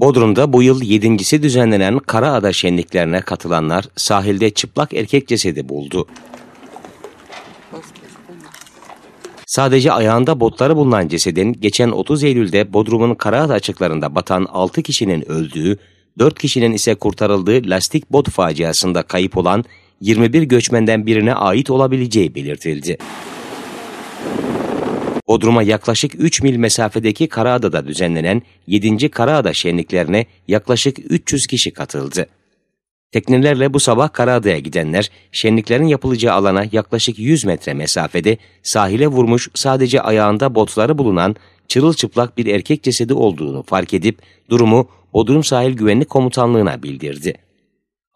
Bodrum'da bu yıl yedincisi düzenlenen Karaada şenliklerine katılanlar sahilde çıplak erkek cesedi buldu. Sadece ayağında botları bulunan cesedin geçen 30 Eylül'de Bodrum'un Karaada açıklarında batan 6 kişinin öldüğü, 4 kişinin ise kurtarıldığı lastik bot faciasında kayıp olan 21 göçmenden birine ait olabileceği belirtildi. Bodrum'a yaklaşık 3 mil mesafedeki Karaada'da düzenlenen 7. Karaada şenliklerine yaklaşık 300 kişi katıldı. Teknelerle bu sabah Karaada'ya gidenler, şenliklerin yapılacağı alana yaklaşık 100 metre mesafede sahile vurmuş sadece ayağında botları bulunan çırılçıplak bir erkek cesedi olduğunu fark edip durumu Bodrum Sahil Güvenlik Komutanlığı'na bildirdi.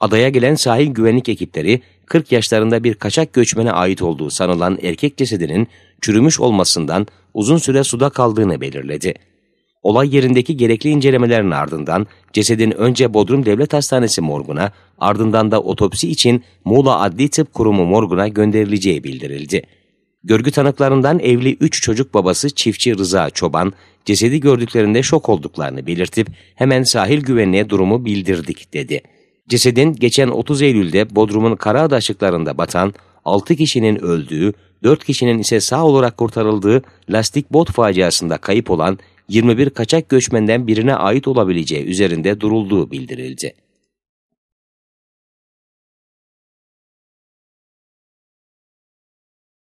Adaya gelen sahil güvenlik ekipleri 40 yaşlarında bir kaçak göçmene ait olduğu sanılan erkek cesedinin çürümüş olmasından uzun süre suda kaldığını belirledi. Olay yerindeki gerekli incelemelerin ardından cesedin önce Bodrum Devlet Hastanesi morguna ardından da otopsi için Muğla Adli Tıp Kurumu morguna gönderileceği bildirildi. Görgü tanıklarından evli 3 çocuk babası çiftçi Rıza Çoban, cesedi gördüklerinde şok olduklarını belirtip hemen sahil güvenliğe durumu bildirdik dedi. Cesedin geçen 30 Eylül'de Bodrum'un kara açıklarında batan 6 kişinin öldüğü, 4 kişinin ise sağ olarak kurtarıldığı lastik bot faciasında kayıp olan 21 kaçak göçmenden birine ait olabileceği üzerinde durulduğu bildirildi.